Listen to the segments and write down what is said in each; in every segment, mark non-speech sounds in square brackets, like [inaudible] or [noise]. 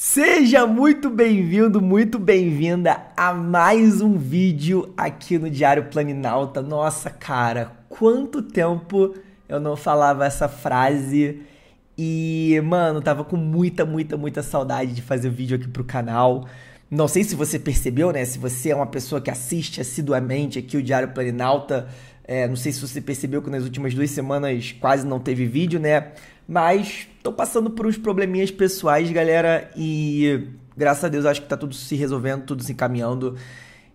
Seja muito bem-vindo, muito bem-vinda a mais um vídeo aqui no Diário Planinalta. Nossa, cara, quanto tempo eu não falava essa frase e, mano, tava com muita, muita, muita saudade de fazer vídeo aqui pro canal. Não sei se você percebeu, né? Se você é uma pessoa que assiste assiduamente aqui o Diário Planinalta, é, não sei se você percebeu que nas últimas duas semanas quase não teve vídeo, né? Mas tô passando por uns probleminhas pessoais, galera, e graças a Deus acho que tá tudo se resolvendo, tudo se encaminhando.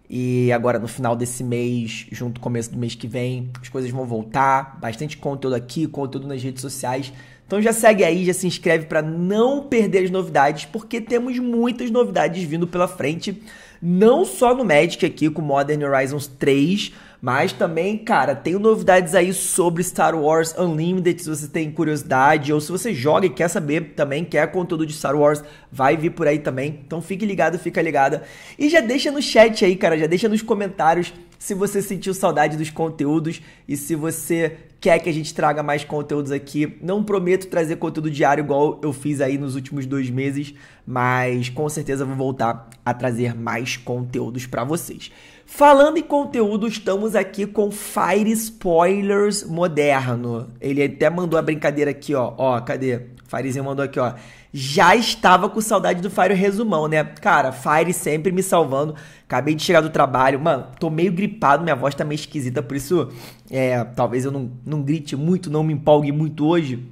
E agora no final desse mês, junto com o começo do mês que vem, as coisas vão voltar. Bastante conteúdo aqui, conteúdo nas redes sociais. Então já segue aí, já se inscreve para não perder as novidades, porque temos muitas novidades vindo pela frente, não só no Magic aqui com Modern Horizons 3, mas também, cara, tenho novidades aí sobre Star Wars Unlimited, se você tem curiosidade ou se você joga e quer saber também, quer conteúdo de Star Wars, vai vir por aí também. Então fique ligado, fica ligada. E já deixa no chat aí, cara, já deixa nos comentários se você sentiu saudade dos conteúdos e se você quer que a gente traga mais conteúdos aqui. Não prometo trazer conteúdo diário igual eu fiz aí nos últimos dois meses, mas com certeza vou voltar a trazer mais conteúdos para vocês. Falando em conteúdo, estamos aqui com Fire Spoilers moderno. Ele até mandou a brincadeira aqui, ó. Ó, cadê? Firezinho mandou aqui, ó. Já estava com saudade do Fire resumão, né? Cara, Fire sempre me salvando. Acabei de chegar do trabalho. Mano, tô meio gripado, minha voz tá meio esquisita, por isso é, talvez eu não, não grite muito, não me empolgue muito hoje.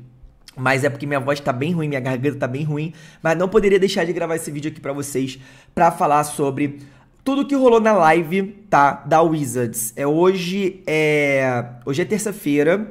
Mas é porque minha voz tá bem ruim, minha garganta tá bem ruim, mas não poderia deixar de gravar esse vídeo aqui para vocês para falar sobre tudo que rolou na live, tá? Da Wizards. É hoje é hoje é terça-feira.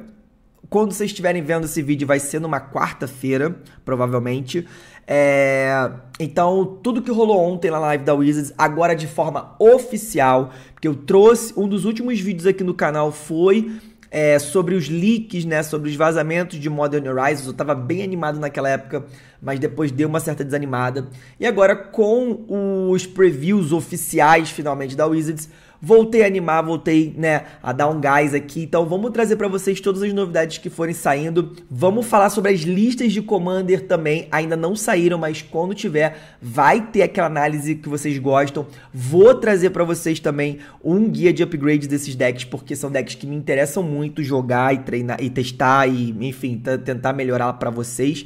Quando vocês estiverem vendo esse vídeo, vai ser numa quarta-feira, provavelmente. É... Então, tudo que rolou ontem na live da Wizards, agora de forma oficial, porque eu trouxe um dos últimos vídeos aqui no canal foi é, sobre os leaks, né? Sobre os vazamentos de Modern Horizons. Eu tava bem animado naquela época mas depois deu uma certa desanimada. E agora, com os previews oficiais finalmente da Wizards, voltei a animar, voltei, né, a dar um gás aqui. Então vamos trazer para vocês todas as novidades que forem saindo. Vamos falar sobre as listas de Commander também. Ainda não saíram, mas quando tiver, vai ter aquela análise que vocês gostam. Vou trazer para vocês também um guia de upgrade desses decks, porque são decks que me interessam muito jogar e treinar e testar e, enfim, tentar melhorar para vocês.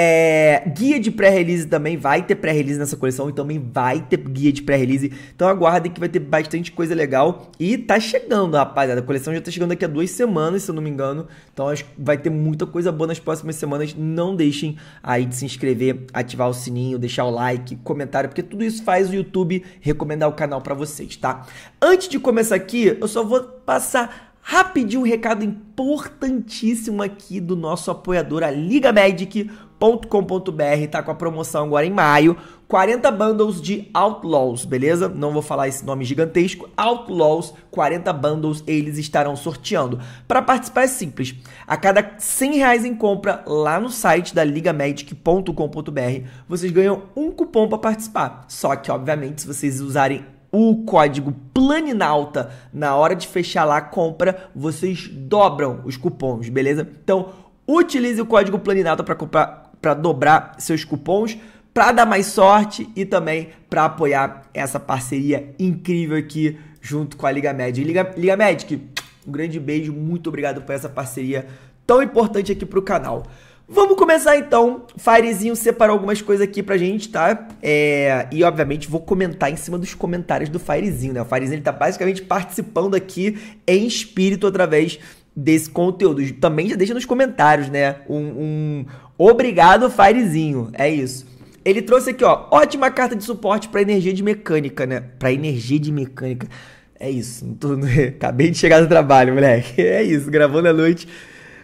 É, guia de pré-release também vai ter pré-release nessa coleção e também vai ter guia de pré-release. Então aguardem que vai ter bastante coisa legal. E tá chegando, rapaziada. A coleção já tá chegando daqui a duas semanas, se eu não me engano. Então acho que vai ter muita coisa boa nas próximas semanas. Não deixem aí de se inscrever, ativar o sininho, deixar o like, comentário, porque tudo isso faz o YouTube recomendar o canal para vocês, tá? Antes de começar aqui, eu só vou passar rapidinho um recado importantíssimo aqui do nosso apoiador, a ligamedic.com.br, tá com a promoção agora em maio, 40 bundles de Outlaws, beleza? Não vou falar esse nome gigantesco, Outlaws, 40 bundles eles estarão sorteando. Para participar é simples, a cada 100 reais em compra lá no site da ligamedic.com.br, vocês ganham um cupom para participar, só que obviamente se vocês usarem o código Planinalta na hora de fechar lá a compra, vocês dobram os cupons, beleza? Então, utilize o código Planinalta para comprar para dobrar seus cupons, para dar mais sorte e também para apoiar essa parceria incrível aqui junto com a Liga Médica. Liga, Liga Magic, um grande beijo, muito obrigado por essa parceria tão importante aqui para o canal. Vamos começar então. Firezinho separou algumas coisas aqui pra gente, tá? É... E obviamente vou comentar em cima dos comentários do Firezinho, né? O Firezinho ele tá basicamente participando aqui em espírito através desse conteúdo. Também já deixa nos comentários, né? Um, um... obrigado, Firezinho. É isso. Ele trouxe aqui, ó, ótima carta de suporte para energia de mecânica, né? Para energia de mecânica. É isso. Tô... [laughs] Acabei de chegar do trabalho, moleque. [laughs] É isso, gravando à noite.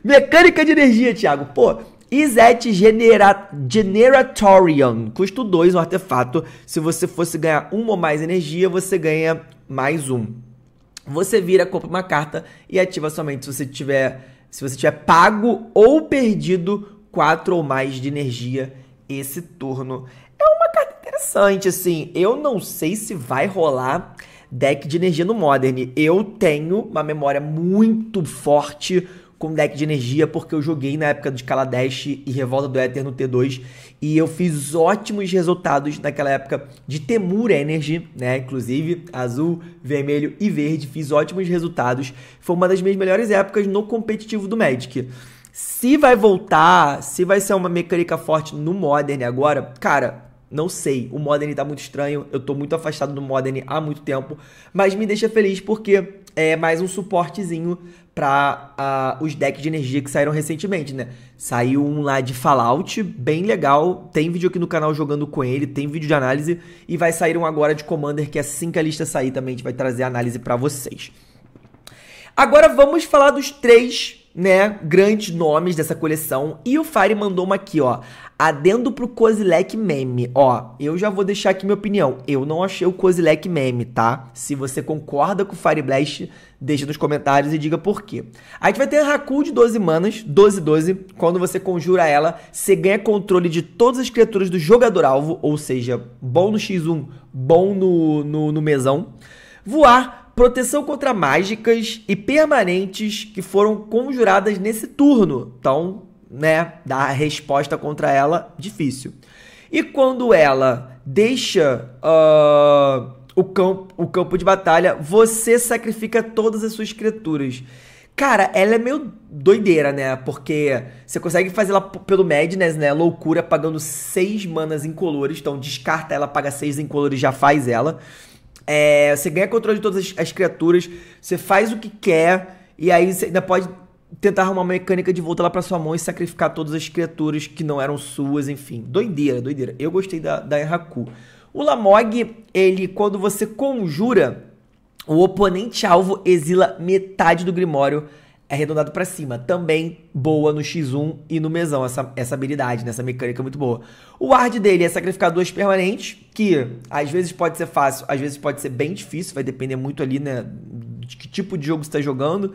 Mecânica de energia, Thiago. Pô, Iset genera Generatorium. Custo 2 um artefato. Se você fosse ganhar uma ou mais energia, você ganha mais um. Você vira, compra uma carta e ativa somente se você tiver, se você tiver pago ou perdido 4 ou mais de energia esse turno. É uma carta interessante, assim. Eu não sei se vai rolar deck de energia no Modern. Eu tenho uma memória muito forte com deck de energia, porque eu joguei na época de Kaladesh e Revolta do Éter no T2, e eu fiz ótimos resultados naquela época de Temur Energy, né? Inclusive, azul, vermelho e verde, fiz ótimos resultados. Foi uma das minhas melhores épocas no competitivo do Magic. Se vai voltar, se vai ser uma mecânica forte no Modern agora, cara, não sei. O Modern tá muito estranho, eu tô muito afastado do Modern há muito tempo, mas me deixa feliz porque é mais um suportezinho para uh, os decks de energia que saíram recentemente, né? Saiu um lá de Fallout, bem legal. Tem vídeo aqui no canal jogando com ele, tem vídeo de análise. E vai sair um agora de Commander, que assim que a lista sair também a gente vai trazer a análise para vocês. Agora vamos falar dos três, né, grandes nomes dessa coleção. E o Fire mandou uma aqui, ó. Adendo pro Kozilek meme. Ó, eu já vou deixar aqui minha opinião. Eu não achei o Kozilek meme, tá? Se você concorda com o Fire Blast, deixa nos comentários e diga por quê. A gente vai ter a Haku de 12 manas, 12 12. Quando você conjura ela, você ganha controle de todas as criaturas do jogador alvo, ou seja, bom no X1, bom no, no, no mesão. Voar, proteção contra mágicas e permanentes que foram conjuradas nesse turno. Então, né, dar a resposta contra ela, difícil. E quando ela deixa uh, o, campo, o campo de batalha, você sacrifica todas as suas criaturas. Cara, ela é meio doideira, né? Porque você consegue fazer ela pelo Madness, né? Loucura, pagando 6 manas em colores. Então descarta ela, paga 6 incolores já faz ela. É, você ganha controle de todas as, as, criaturas, você faz o que quer. E aí você ainda pode tentar arrumar uma mecânica de voltar lá para sua mão e sacrificar todas as criaturas que não eram suas, enfim. Doideira, doideira. Eu gostei da, da Erraku. O Lamog, ele, quando você conjura, o oponente alvo exila metade do Grimório é arredondado para cima. Também boa no X1 e no mesão, essa, essa habilidade, nessa né? mecânica é muito boa. O ward dele é sacrificar duas permanentes, que às vezes pode ser fácil, às vezes pode ser bem difícil, vai depender muito ali, né, de que tipo de jogo você está jogando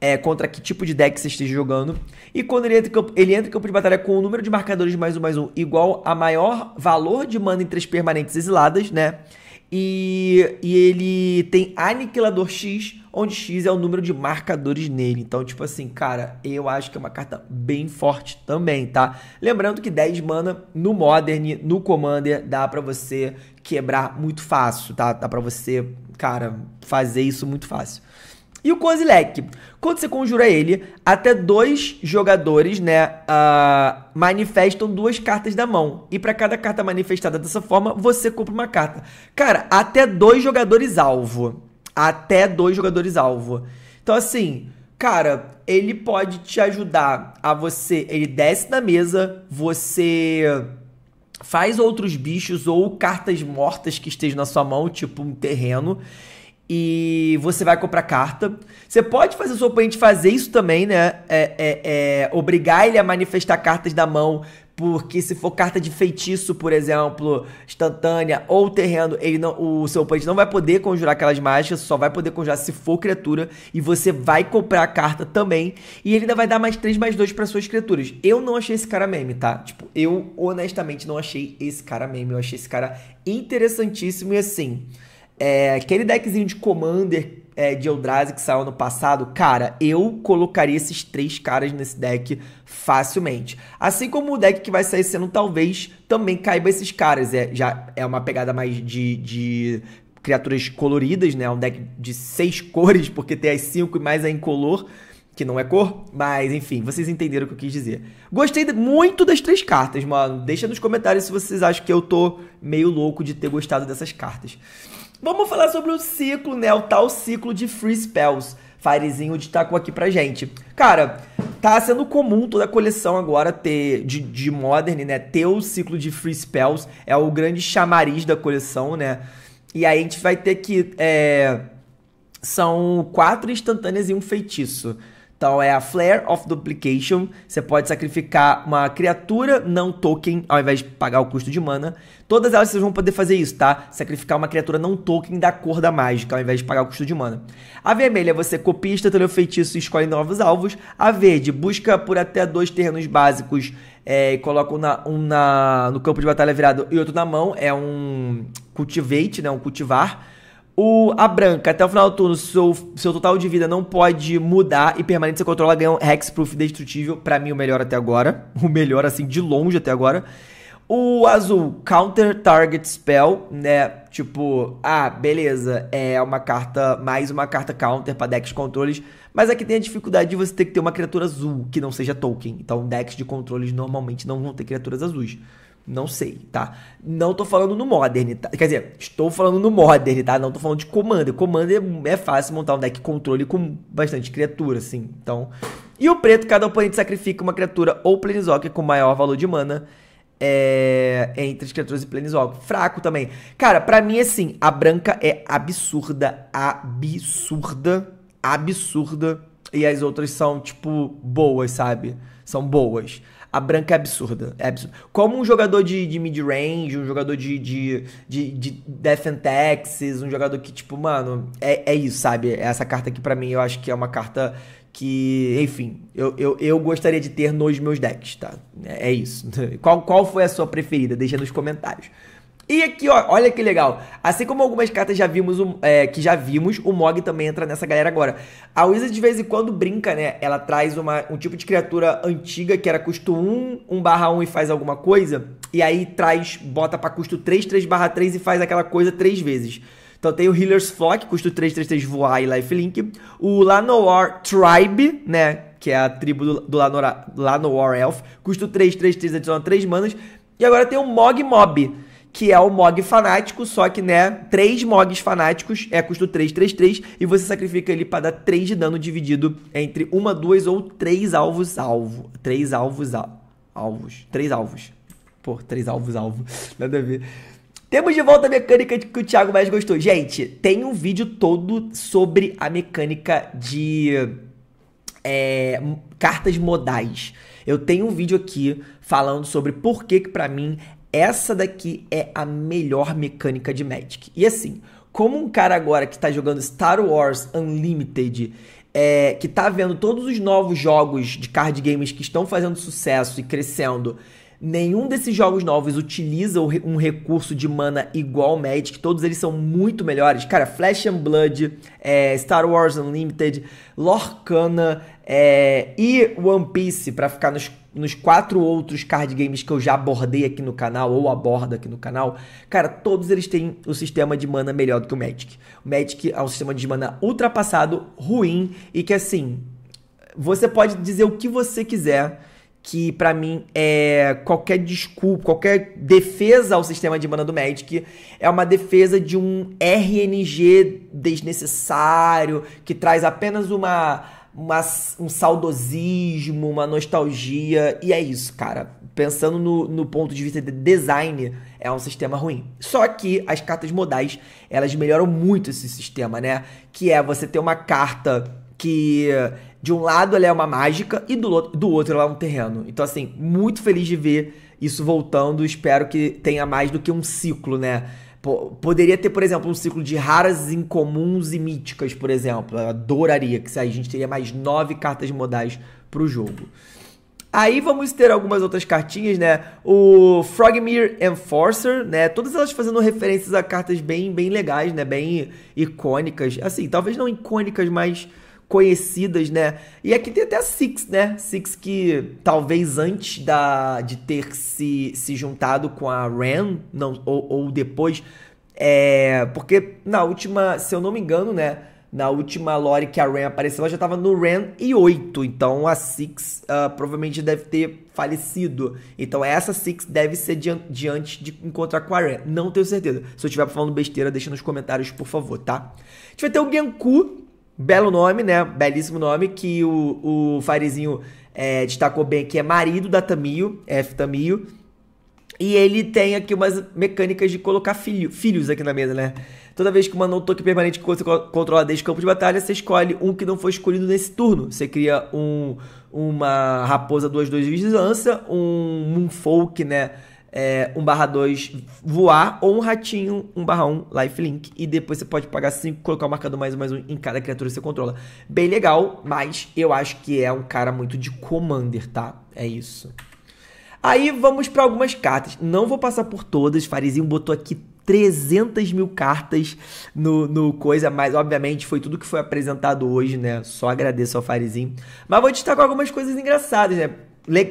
é, contra que tipo de deck você esteja jogando. E quando ele entra, em campo, ele entra em campo de batalha com o número de marcadores de mais um mais um igual a maior valor de mana em três permanentes exiladas, né? E, e ele tem Aniquilador X, onde X é o número de marcadores nele. Então, tipo assim, cara, eu acho que é uma carta bem forte também, tá? Lembrando que 10 mana no Modern, no Commander, dá para você quebrar muito fácil, tá? Dá pra você, cara, fazer isso muito fácil. E o Kozilek, quando você conjura ele, até dois jogadores, né, uh, manifestam duas cartas da mão. E para cada carta manifestada dessa forma, você compra uma carta. Cara, até dois jogadores alvo. Até dois jogadores alvo. Então, assim, cara, ele pode te ajudar a você. Ele desce da mesa, você faz outros bichos ou cartas mortas que estejam na sua mão, tipo um terreno e você vai comprar carta. Você pode fazer o seu oponente fazer isso também, né? É, é, é, obrigar ele a manifestar cartas da mão, porque se for carta de feitiço, por exemplo, instantânea ou terreno, ele não, o seu oponente não vai poder conjurar aquelas mágicas, só vai poder conjurar se for criatura. E você vai comprar a carta também. E ele ainda vai dar mais 3, mais 2 para suas criaturas. Eu não achei esse cara meme, tá? Tipo, eu honestamente não achei esse cara meme. Eu achei esse cara interessantíssimo e assim. É, aquele deckzinho de Commander é, de Eldrazi que saiu no passado, cara, eu colocaria esses três caras nesse deck facilmente. Assim como o deck que vai sair sendo, talvez também caiba esses caras. É, já é uma pegada mais de, de criaturas coloridas, né? Um deck de seis [laughs] cores, porque tem as cinco e mais a incolor. Que não é cor, mas enfim, vocês entenderam o que eu quis dizer. Gostei muito das três cartas, mano. Deixa nos comentários se vocês acham que eu tô meio louco de ter gostado dessas cartas. Vamos falar sobre o ciclo, né? O tal ciclo de free spells. de taco aqui pra gente. Cara, tá sendo comum toda a coleção agora ter de, de Modern, né? Ter o ciclo de free spells. É o grande chamariz da coleção, né? E aí a gente vai ter que. É, são quatro instantâneas e um feitiço. Então é a Flare of Duplication. Você pode sacrificar uma criatura não token ao invés de pagar o custo de mana. Todas elas vocês vão poder fazer isso, tá? Sacrificar uma criatura não token da cor da mágica ao invés de pagar o custo de mana. A vermelha você copia, estatulha o feitiço e escolhe novos alvos. A verde busca por até dois terrenos básicos é, e coloca um, na, um na, no campo de batalha virado e outro na mão. É um cultivate, né? Um cultivar o, a branca, até o final do turno, seu, seu total de vida não pode mudar e permanência controla ganha um Hexproof destrutível. Pra mim, o melhor até agora. [laughs] O melhor, assim, de longe até agora. O azul, Counter Target Spell, né? Tipo, ah, beleza, é uma carta, mais uma carta counter para decks de controles. Mas aqui tem a dificuldade de você ter que ter uma criatura azul, que não seja token. Então, decks de controles normalmente não vão ter criaturas azuis. Não sei, tá? Não tô falando no Modern, tá? Quer dizer, estou falando no Modern, tá? Não tô falando de Commander. Commander é fácil montar um deck controle com bastante criatura, assim. Então... E o preto, cada oponente sacrifica uma criatura ou Planeswalker com maior valor de mana é, entre as criaturas e Planeswalker. Fraco também. Cara, pra mim, assim, a branca é absurda, absurda, absurda. E as outras são, tipo, boas, sabe? São boas. A branca é absurda. É absurda. Como um jogador de, de mid-range, um jogador de, de, de, de Death and Texas, um jogador que, tipo, mano, é, é isso, sabe? É essa carta aqui, para mim, eu acho que é uma carta que, enfim, eu, eu, eu gostaria de ter nos meus decks, tá? É, é isso. [laughs] Qual, qual foi a sua preferida? Deixa nos comentários. E aqui, ó, olha que legal. Assim como algumas cartas já vimos, é, que já vimos, o Mog também entra nessa galera agora. A Wizard de vez em quando brinca, né? Ela traz uma, um tipo de criatura antiga que era custo 1, 1 barra 1 e faz alguma coisa. E aí traz, bota pra custo 3, 3 barra 3 e faz aquela coisa três vezes. Então tem o Healer's Flock, custo 3, 3, 3, voar e lifelink. O Lanoar Tribe, né? Que é a tribo do, do Lanora, Lanoar Elf. Custo 3, 3, 3, adiciona 3 manas. E agora tem o Mog Mob que é o Mog fanático, só que, né, três Mogs fanáticos é custo 3, 3, 3, e você sacrifica ele para dar 3 de dano dividido entre uma, duas ou três alvos alvo. Três alvos al alvos. Três alvos. Pô, três alvos alvo. [laughs] Nada a ver. Temos de volta a mecânica que o Thiago mais gostou. Gente, tem um vídeo todo sobre a mecânica de é, cartas modais. Eu tenho um vídeo aqui falando sobre por que que pra mim essa daqui é a melhor mecânica de Magic. E assim, como um cara agora que está jogando Star Wars Unlimited, é, que está vendo todos os novos jogos de card games que estão fazendo sucesso e crescendo, nenhum desses jogos novos utiliza um recurso de mana igual ao Magic, todos eles são muito melhores. Cara, Flash and Blood, é, Star Wars Unlimited, Lorcana, é, e One Piece, para ficar nos, nos quatro outros card games que eu já abordei aqui no canal, ou abordo aqui no canal, cara, todos eles têm o sistema de mana melhor do que o Magic. O Magic é um sistema de mana ultrapassado, ruim, e que assim, você pode dizer o que você quiser, que para mim é qualquer desculpa, qualquer defesa ao sistema de mana do Magic é uma defesa de um RNG desnecessário que traz apenas uma uma, um saudosismo, uma nostalgia. E é isso, cara. Pensando no, no ponto de vista de design, é um sistema ruim. Só que as cartas modais, elas melhoram muito esse sistema, né? Que é você ter uma carta que de um lado ela é uma mágica e do, do outro ela é um terreno. Então, assim, muito feliz de ver isso voltando. Espero que tenha mais do que um ciclo, né? Poderia ter, por exemplo, um ciclo de raras, incomuns e míticas, por exemplo. Eu adoraria que a gente teria mais nove cartas modais para o jogo. Aí vamos ter algumas outras cartinhas, né? O Frogmere Enforcer, né? Todas elas fazendo referências a cartas bem, bem legais, né? Bem icônicas. Assim, talvez não icônicas, mas conhecidas, né? E aqui tem até a Six, né? Six que talvez antes da, de ter se, se juntado com a Ren, não, ou, ou depois, é, porque na última, se eu não me engano, né? Na última lore que a Ren apareceu, ela já estava no Ren e 8. Então a Six uh, provavelmente deve ter falecido. Então essa Six deve ser diante, de encontrar com a Ren. Não tenho certeza. Se eu estiver falando besteira, deixa nos comentários, por favor, tá? A gente vai ter o Genku, belo nome, né? Belíssimo nome, que o, o farizinho é, destacou bem, que é marido da Tamio, F. Tamio. E ele tem aqui umas mecânicas de colocar filho, filhos aqui na mesa, né? Toda vez que uma não toque permanente que você controla desde o campo de batalha, você escolhe um que não foi escolhido nesse turno. Você cria um, uma raposa 2-2 de vigilância, um, um folk, né? é, 1 barra 2 voar ou um ratinho 1 barra 1 lifelink. E depois você pode pagar 5, colocar o marcador mais um mais um em cada criatura que você controla. Bem legal, mas eu acho que é um cara muito de commander, tá? É isso. Aí vamos para algumas cartas. Não vou passar por todas. Farizinho botou aqui 300 mil cartas no, no coisa, mas obviamente foi tudo que foi apresentado hoje, né? Só agradeço ao Farizinho. Mas vou destacar algumas coisas engraçadas, né?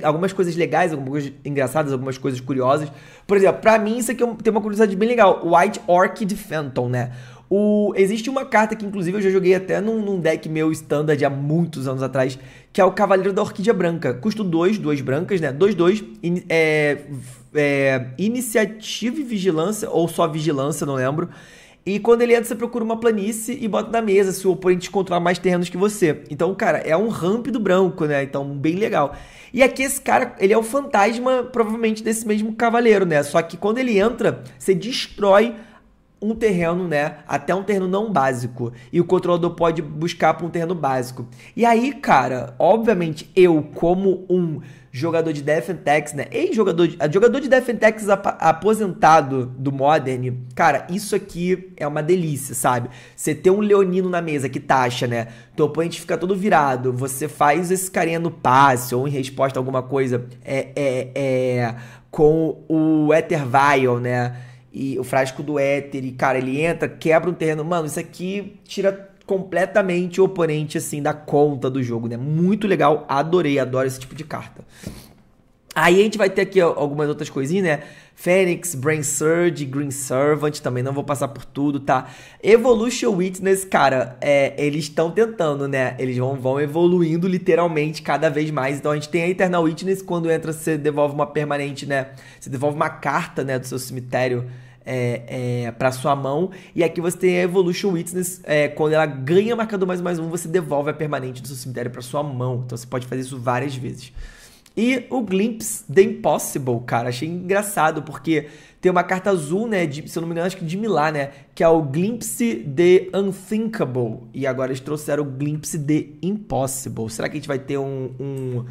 algumas coisas legais, algumas coisas engraçadas, algumas coisas curiosas. Por exemplo, para mim isso aqui é tem uma curiosidade bem legal. White Orchid Phantom, né? O, existe uma carta que, inclusive, eu já joguei até num, num, deck meu standard há muitos anos atrás, que é o Cavaleiro da Orquídea Branca. Custo 2, 2 brancas, né? 2, 2, in, é, é, iniciativa e vigilância, ou só vigilância, não lembro. E quando ele entra, você procura uma planície e bota na mesa se o oponente controlar mais terrenos que você. Então, cara, é um ramp do branco, né? Então, bem legal. E aqui esse cara, ele é o fantasma, provavelmente, desse mesmo cavaleiro, né? Só que quando ele entra, você destrói um terreno, né? Até um terreno não básico. E o controlador pode buscar para um terreno básico. E aí, cara, obviamente eu, como um jogador de Defentex, né? Ex-jogador de, jogador de Defentex aposentado do Modern, cara, isso aqui é uma delícia, sabe? Você ter um leonino na mesa que taxa, né? Teu oponente fica todo virado, você faz esse carinha no passe ou em resposta a alguma coisa é, é, é, com o Ether Vial, né? e o frasco do éter, e, cara, ele entra, quebra um terreno. Mano, isso aqui tira completamente o oponente, assim, da conta do jogo, né? Muito legal, adorei, adoro esse tipo de carta. Aí a gente vai ter aqui algumas outras coisinhas, né? Fênix, Brain Surge, Green Servant, também não vou passar por tudo, tá? Evolution Witness, cara, é, eles estão tentando, né? Eles vão, vão evoluindo literalmente cada vez mais. Então a gente tem a Eternal Witness, quando entra, você devolve uma permanente, né? Você devolve uma carta, né, do seu cemitério é, é, para sua mão. E aqui você tem a Evolution Witness, é, quando ela ganha marcador mais mais um, você devolve a permanente do seu cemitério para sua mão. Então você pode fazer isso várias vezes. E o Glimpse The Impossible, cara, achei engraçado, porque tem uma carta azul, né, de, se eu não me engano, acho que de Milá, né, que é o Glimpse The Unthinkable. E agora eles trouxeram o Glimpse The Impossible. Será que a gente vai ter um, um,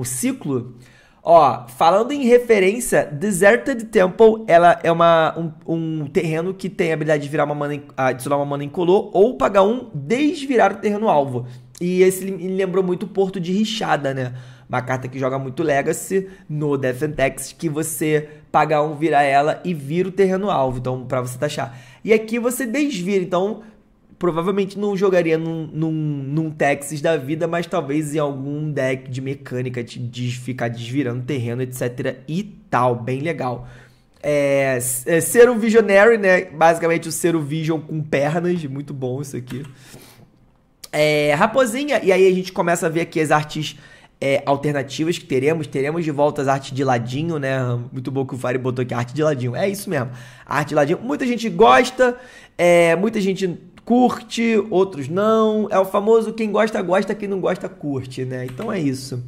um ciclo? Ó, falando em referência, Deserted Temple, ela é uma, um, um terreno que tem a habilidade de virar uma mana, adicionar uma mana incolor ou pagar um desvirar o terreno alvo. E esse me lembrou muito o Porto de Richada, né? Uma carta que joga muito Legacy no Death and Text, que você paga um, vira ela e vira o terreno alvo. Então, pra você taxar. E aqui você desvira. Então, provavelmente não jogaria num, num, num Texas da vida, mas talvez em algum deck de mecânica de, de ficar desvirando terreno, etc. e tal. Bem legal. É, é ser um visionary, né? Basicamente o ser um vision com pernas, muito bom isso aqui. É, raposinha, e aí a gente começa a ver aqui as artes é, alternativas que teremos. Teremos de volta as artes de ladinho, né? Muito bom que o Fire botou aqui, arte de ladinho. É isso mesmo, arte de ladinho. Muita gente gosta, é, muita gente curte, outros não. É o famoso quem gosta, gosta, quem não gosta, curte, né? Então é isso.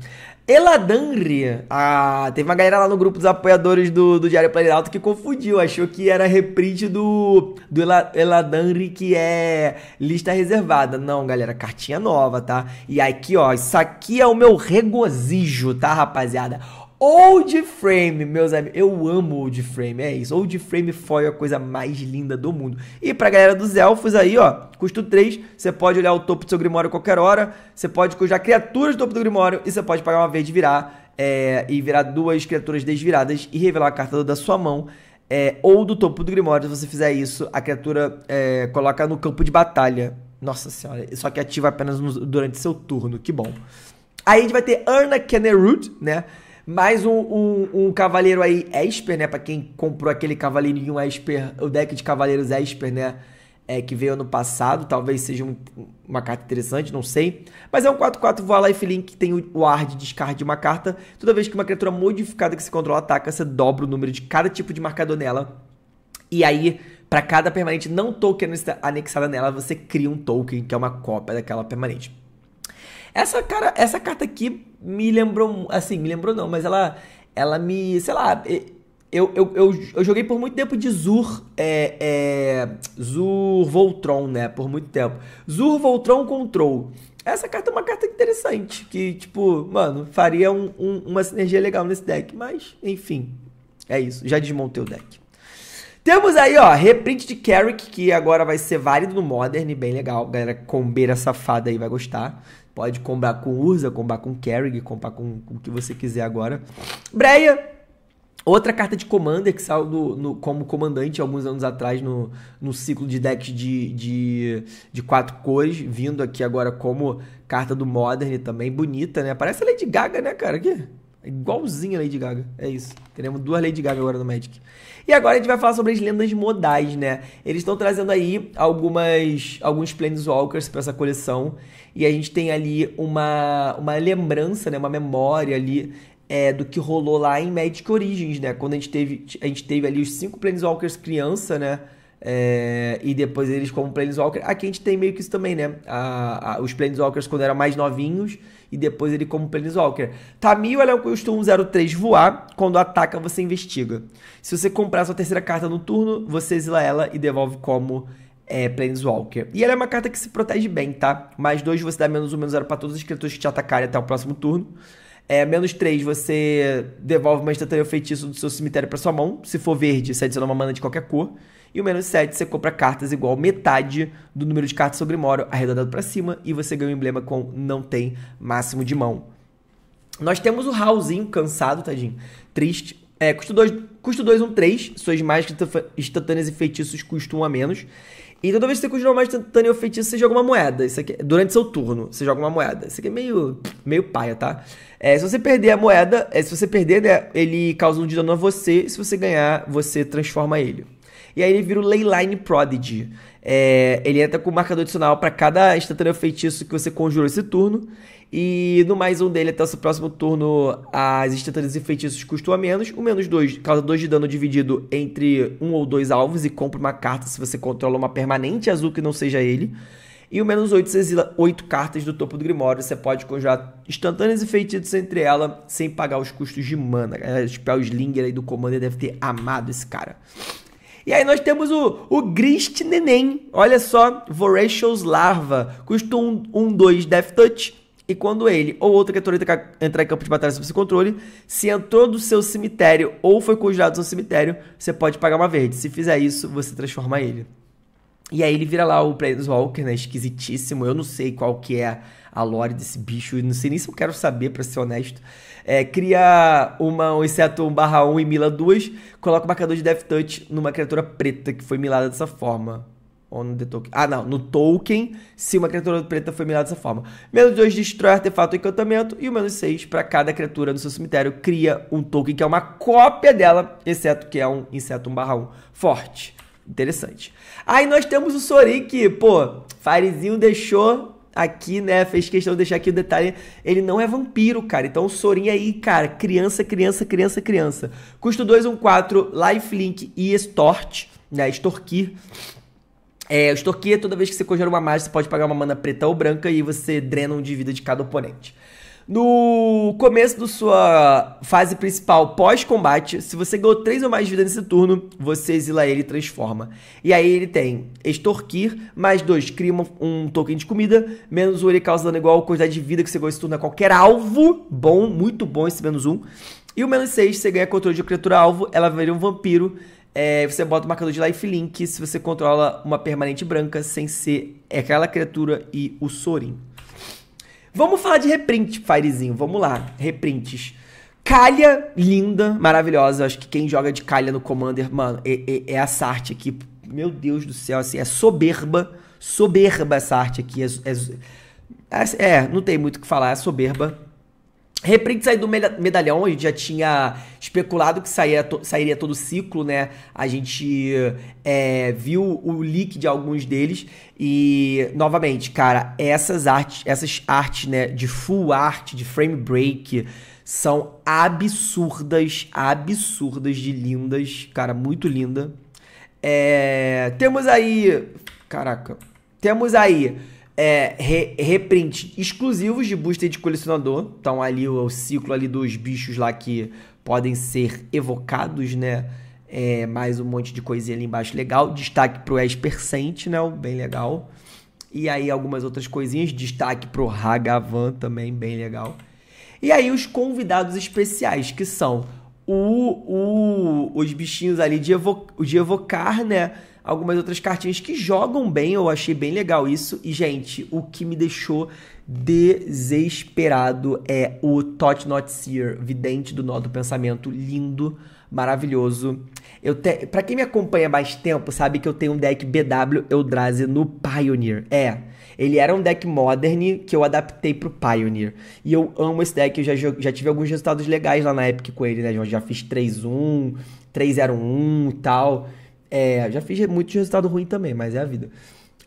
Eladanri, ah, teve uma galera lá no grupo dos apoiadores do, do Diário Planalto que confundiu, achou que era reprint do, do Eladanri, que é lista reservada. Não, galera, cartinha nova, tá? E aqui, ó, isso aqui é o meu regozijo, tá, rapaziada? Old Frame, meus amigos, eu amo Old Frame, é isso. Old Frame foi a coisa mais linda do mundo. E pra galera dos elfos aí, ó, custo 3, você pode olhar o topo do seu grimório a qualquer hora, você pode cujar criaturas do topo do grimório e você pode pagar uma vez de virar é, e virar duas criaturas desviradas e revelar a carta da sua mão. É, ou do topo do grimório, se você fizer isso, a criatura é, coloca no campo de batalha. Nossa senhora, só que ativa apenas no, durante seu turno, que bom. Aí a gente vai ter Urna Kennerud, né? Mais um, um, um cavaleiro aí, é Esper, né? Pra quem comprou aquele cavaleirinho Esper, o deck de cavaleiros Esper, né? É, que veio ano passado, talvez seja um, uma carta interessante, não sei. Mas é um 4-4 voa Life Link, que tem o, o ar de descarte de uma carta. Toda vez que uma criatura modificada que se controla ataca, você dobra o número de cada tipo de marcador nela. E aí, para cada permanente não token anexada nela, você cria um token, que é uma cópia daquela permanente. Essa, cara, essa carta aqui me lembrou. Assim, me lembrou não, mas ela. Ela me. Sei lá. Eu, eu, eu, eu joguei por muito tempo de Zur. É, é, Zur Voltron, né? Por muito tempo. Zur Voltron Control. Essa carta é uma carta interessante. Que, tipo, mano, faria um, um, uma sinergia legal nesse deck. Mas, enfim. É isso. Já desmontei o deck. Temos aí, ó, reprint de Carrick, que agora vai ser válido no Modern, bem legal. Galera combeira safada aí vai gostar. Pode combar com Urza, combar com Kerrig, combar com, com, o que você quiser agora. Breia! Outra carta de Commander que saiu do, no, como comandante alguns anos atrás no, no ciclo de decks de, de, de, quatro cores, vindo aqui agora como carta do Modern também, bonita, né? Parece a Lady Gaga, né, cara? Aqui. Igualzinho a Lady Gaga. É isso. Teremos duas Lady Gaga agora no Magic. E agora a gente vai falar sobre as lendas modais, né? Eles estão trazendo aí algumas alguns Planeswalkers para essa coleção. E a gente tem ali uma, uma lembrança, né? Uma memória ali é, do que rolou lá em Magic Origins, né? Quando a gente teve, a gente teve ali os cinco Planeswalkers criança, né? É, e depois eles como Planeswalker. Aqui a gente tem meio que isso também, né? A, a, os Planeswalkers quando eram mais novinhos e depois ele como Planeswalker. Tamil ela é um custo 103 voar, quando ataca você investiga. Se você comprar sua terceira carta no turno, você exila ela e devolve como é, Planeswalker. E ela é uma carta que se protege bem, tá? Mais 2 você dá menos 1, menos 0 para todas as criaturas que te atacarem até o próximo turno. É, menos 3, você devolve uma instantânea feitiço do seu cemitério para sua mão. Se for verde, você adiciona uma mana de qualquer cor. E o menos 7 você compra cartas igual metade do número de cartas sobre Moro, arredondado para cima, e você ganha o um emblema com não tem máximo de mão. Nós temos o Raulzinho cansado, tadinho, triste. É, custo 2, custo 2, 1, 3. Suas mágicas instantâneas e feitiços custam um a menos. E toda vez que você continua mais instantâneo ou feitiço, você joga uma moeda. Isso aqui, é, durante seu turno, você joga uma moeda. Isso aqui é meio, meio paia, tá? É, se você perder a moeda, é, se você perder, né, ele causa um de dano a você. Se você ganhar, você transforma ele. E aí ele vira o Leyline Prodigy. É, ele entra com um marcador adicional para cada instantâneo feitiço que você conjurou esse turno. E no mais um dele até o seu próximo turno, as instantâneas e feitiços custam a menos. O menos 2 causa 2 de dano dividido entre um ou dois alvos e compra uma carta se você controla uma permanente azul que não seja ele. E o menos 8 você exila 8 cartas do topo do Grimório. Você pode conjurar instantâneas e feitiços entre ela sem pagar os custos de mana. É, tipo, é o Spell Slinger aí do Commander deve ter amado esse cara. E aí nós temos o, o Grist Neném. Olha só, Voracious Larva. Custa 1, um, um, 2 Death Touch. E quando ele ou outra criatura entrar em campo de batalha sob seu controle, se entrou do seu cemitério ou foi congelado do seu cemitério, você pode pagar uma verde. Se fizer isso, você transforma ele. E aí ele vira lá o Planeswalker, né? Esquisitíssimo. Eu não sei qual que é a lore desse bicho. Eu não sei nem se eu quero saber, pra ser honesto. É, cria uma, um inseto 1 barra 1 e mila 2. Coloca o marcador de Death Touch numa criatura preta que foi milada dessa forma. On the token. Ah, não. No token, se uma criatura preta foi milada dessa forma. Menos 2 destrói artefato ou encantamento. E o menos 6 para cada criatura no seu cemitério cria um token que é uma cópia dela, exceto que é um inseto 1 barra 1 forte. Interessante. Aí nós temos o Sorin que, pô, Farizinho deixou aqui, né? Fez questão de deixar aqui o detalhe. Ele não é vampiro, cara. Então o Sorin aí, cara, criança, criança, criança, criança. Custo 2, 1, 4, lifelink e extort, né? Extorquir. É, extorquir é toda vez que você conjura uma mágica, você pode pagar uma mana preta ou branca e você drena um de vida de cada oponente. No começo da sua fase principal pós-combate, se você ganhou 3 ou mais de vida nesse turno, você exila ele e transforma. E aí ele tem extorquir, mais 2, cria um token de comida, menos 1 um, ele causa dano igual a quantidade de vida que você ganhou esse turno a qualquer alvo. Bom, muito bom esse menos 1. Um. E o menos 6, você ganha controle de criatura alvo, ela vira um vampiro. É, você bota o marcador de lifelink se você controla uma permanente branca sem ser aquela criatura e o Sorin. Vamos falar de reprint, Firezinho. Vamos lá. Reprints. Calha, linda, maravilhosa. Acho que quem joga de calha no Commander, mano, é, é, é essa arte aqui. Meu Deus do céu, assim, é soberba. Soberba essa arte aqui. É, é, é, é não tem muito o que falar, é soberba. Reprint saiu do medalhão, a gente já tinha especulado que saía, sairia todo o ciclo, né? A gente é, viu o leak de alguns deles e, novamente, cara, essas artes, essas artes, né, de full art, de frame break, são absurdas, absurdas de lindas, cara, muito linda. É, temos aí, caraca, temos aí é, re, reprints exclusivos de booster de colecionador. Então ali o, o, ciclo ali dos bichos lá que podem ser evocados, né? É, mais um monte de coisinha ali embaixo legal. Destaque pro Esper né? bem legal. E aí algumas outras coisinhas. Destaque pro Hagavan também, bem legal. E aí os convidados especiais, que são o, o, os bichinhos ali de, evo, de evocar, né? algumas outras cartinhas que jogam bem, eu achei bem legal isso. E, gente, o que me deixou desesperado é o Tot Not Seer, vidente do nó do pensamento, lindo, maravilhoso. Eu te... Pra quem me acompanha mais tempo, sabe que eu tenho um deck BW Eldrazi no Pioneer. É, ele era um deck modern que eu adaptei pro Pioneer. E eu amo esse deck, eu já, já tive alguns resultados legais lá na época com ele, né? Eu já fiz 3-1, 3-0-1 e tal. É, já fiz muito resultado ruim também, mas é a vida.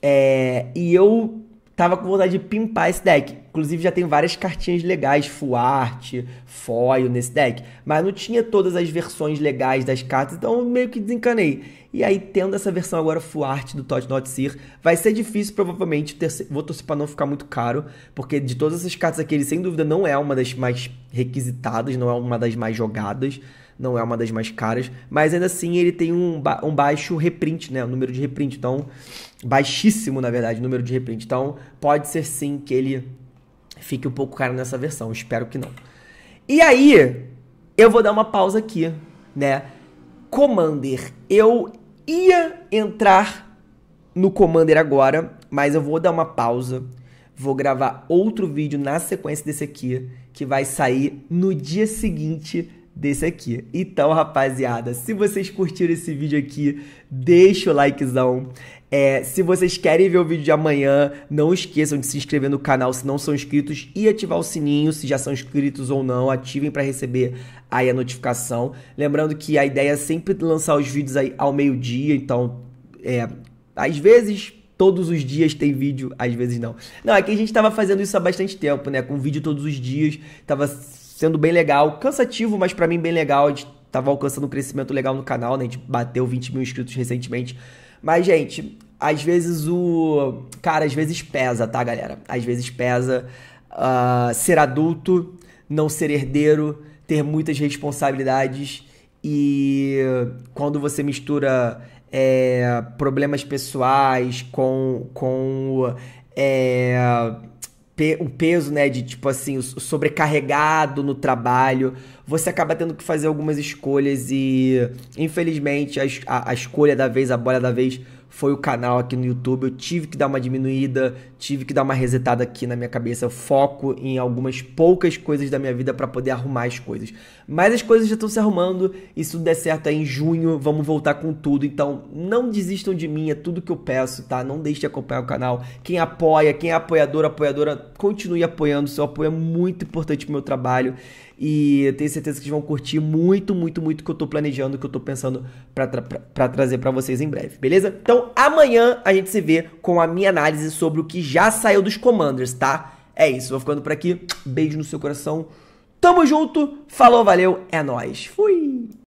É, e eu tava com vontade de pimpar esse deck. Inclusive já tem várias cartinhas legais, full art, foil nesse deck, mas não tinha todas as versões legais das cartas, então eu meio que desencanei. E aí tendo essa versão agora full art do Todd Not Seer, vai ser difícil provavelmente, ter, vou torcer para não ficar muito caro, porque de todas essas cartas aqui ele sem dúvida não é uma das mais requisitadas, não é uma das mais jogadas não é uma das mais caras, mas ainda assim ele tem um, ba um baixo reprint, né? O número de reprint, então baixíssimo na verdade, o número de reprint. Então pode ser sim que ele fique um pouco caro nessa versão. Espero que não. E aí eu vou dar uma pausa aqui, né? Commander, eu ia entrar no Commander agora, mas eu vou dar uma pausa. Vou gravar outro vídeo na sequência desse aqui, que vai sair no dia seguinte desse aqui. Então, rapaziada, se vocês curtiram esse vídeo aqui, deixa o likezão. É, se vocês querem ver o vídeo de amanhã, não esqueçam de se inscrever no canal se não são inscritos e ativar o sininho se já são inscritos ou não. Ativem para receber aí a notificação. Lembrando que a ideia é sempre lançar os vídeos aí ao meio-dia, então é, às vezes todos os dias tem vídeo, às vezes não. Não, é que a gente estava fazendo isso há bastante tempo, né? Com vídeo todos os dias, tava sendo bem legal, cansativo, mas para mim bem legal. A gente tava alcançando um crescimento legal no canal, né? A gente bateu 20 mil inscritos recentemente. Mas, gente, às vezes o. Cara, às vezes pesa, tá, galera? Às vezes pesa uh, ser adulto, não ser herdeiro, ter muitas responsabilidades e quando você mistura é, problemas pessoais com, com é, pe o peso, né, de tipo assim, sobrecarregado no trabalho, você acaba tendo que fazer algumas escolhas e, infelizmente, a, a, a escolha da vez, a bola da vez foi o canal aqui no YouTube. Eu tive que dar uma diminuída, tive que dar uma resetada aqui na minha cabeça, foco em algumas poucas coisas da minha vida para poder arrumar as coisas. Mas as coisas já estão se arrumando e se tudo der certo aí em junho, vamos voltar com tudo. Então, não desistam de mim, é tudo que eu peço, tá? Não deixe de acompanhar o canal. Quem apoia, quem é apoiador, apoiadora, continue apoiando. Seu apoio é muito importante pro meu trabalho. E eu tenho certeza que vocês vão curtir muito, muito, muito o que eu tô planejando, o que eu tô pensando para pra trazer para vocês em breve, beleza? Então amanhã a gente se vê com a minha análise sobre o que já saiu dos Commanders, tá? É isso, vou ficando por aqui. Beijo no seu coração. Tamo junto, falou, valeu, é nós. Fui.